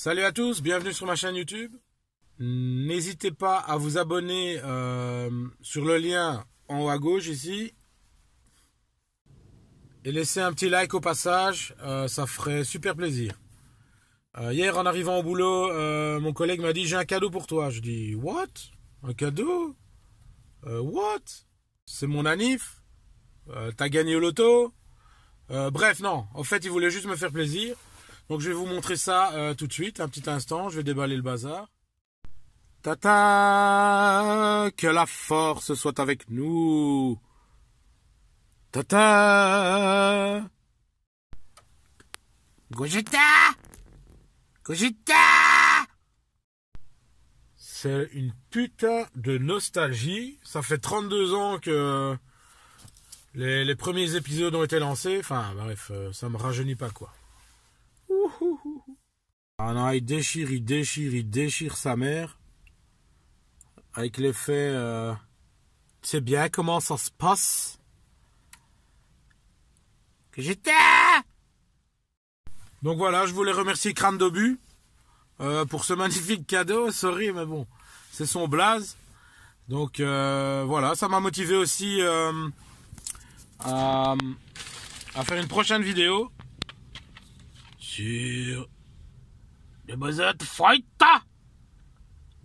Salut à tous, bienvenue sur ma chaîne YouTube. N'hésitez pas à vous abonner euh, sur le lien en haut à gauche ici. Et laissez un petit like au passage, euh, ça ferait super plaisir. Euh, hier en arrivant au boulot, mon collègue m'a dit j'ai un cadeau pour toi. Je dis what Un cadeau What C'est mon anif T'as gagné au loto Bref non, en fait il voulait juste me faire plaisir. Donc je vais vous montrer ça euh, tout de suite, un petit instant, je vais déballer le bazar. Tata, que la force soit avec nous. Tata. Gogeta Gogeta C'est une putain de nostalgie. Ça fait 32 ans que les, les premiers épisodes ont été lancés. Enfin bah, bref, euh, ça me rajeunit pas quoi. Ah non, il déchire, il déchire, il déchire sa mère. Avec l'effet. Euh, tu sais bien comment ça se passe. Que j'étais Donc voilà, je voulais remercier Crâne d'Obus euh, pour ce magnifique cadeau. Sorry, mais bon, c'est son blaze. Donc euh, voilà, ça m'a motivé aussi à, à faire une prochaine vidéo sur Det måste fighta!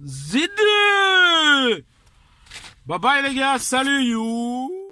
zidu, Bye bye les gars, salut you